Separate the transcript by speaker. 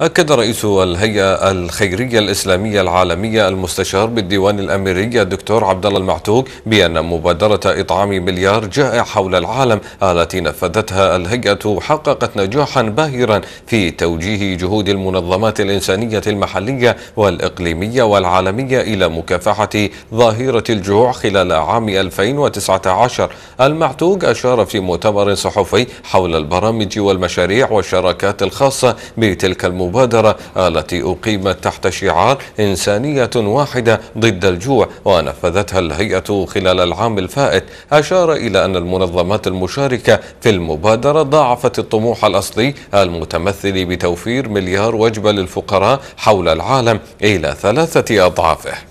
Speaker 1: أكد رئيس الهيئة الخيرية الإسلامية العالمية المستشار بالديوان الأميري الدكتور عبد الله المعتوق بأن مبادرة إطعام مليار جائع حول العالم التي نفذتها الهيئة حققت نجاحا باهرا في توجيه جهود المنظمات الإنسانية المحلية والإقليمية والعالمية إلى مكافحة ظاهرة الجوع خلال عام 2019 المعتوق أشار في مؤتمر صحفي حول البرامج والمشاريع والشراكات الخاصة بتلك المبادرة المبادرة التي أقيمت تحت شعار إنسانية واحدة ضد الجوع ونفذتها الهيئة خلال العام الفائت أشار إلى أن المنظمات المشاركة في المبادرة ضاعفت الطموح الأصلي المتمثل بتوفير مليار وجبة للفقراء حول العالم إلى ثلاثة أضعافه